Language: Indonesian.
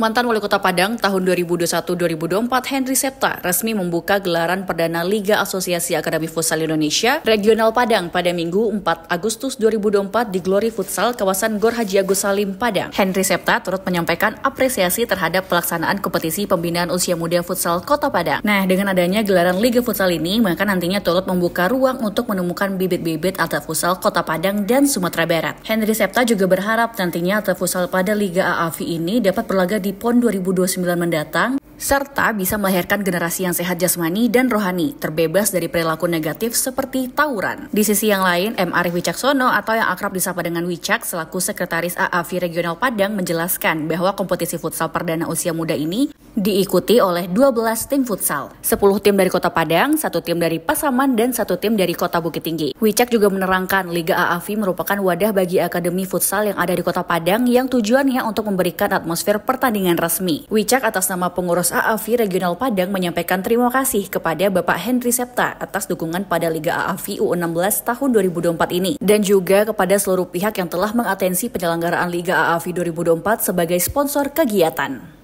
Mantan Wali Kota Padang tahun 2021-2024 Henry Septa resmi membuka gelaran perdana Liga Asosiasi Akademi Futsal Indonesia Regional Padang pada Minggu 4 Agustus 2024 di Glory Futsal kawasan Gor Haji Agus Salim Padang. Henry Septa turut menyampaikan apresiasi terhadap pelaksanaan kompetisi pembinaan usia muda futsal Kota Padang. Nah, dengan adanya gelaran Liga Futsal ini maka nantinya turut membuka ruang untuk menemukan bibit-bibit atlet futsal Kota Padang dan Sumatera Barat. Henry Septa juga berharap nantinya atlet futsal pada Liga AAV ini dapat berlaga di di PON 2029 mendatang serta bisa melahirkan generasi yang sehat jasmani dan rohani, terbebas dari perilaku negatif seperti tawuran. Di sisi yang lain, M. Arief Wicaksono atau yang akrab disapa dengan Wicak selaku Sekretaris AAV Regional Padang menjelaskan bahwa kompetisi futsal perdana usia muda ini diikuti oleh 12 tim futsal, 10 tim dari Kota Padang, satu tim dari Pasaman, dan satu tim dari Kota Bukit Tinggi. Wicak juga menerangkan Liga AAV merupakan wadah bagi akademi futsal yang ada di Kota Padang yang tujuannya untuk memberikan atmosfer pertandingan resmi. Wicak atas nama pengurus Pengurus Regional Padang menyampaikan terima kasih kepada Bapak Henry Septa atas dukungan pada Liga AAFI U16 tahun 2024 ini dan juga kepada seluruh pihak yang telah mengatensi penyelenggaraan Liga AAFI 2024 sebagai sponsor kegiatan.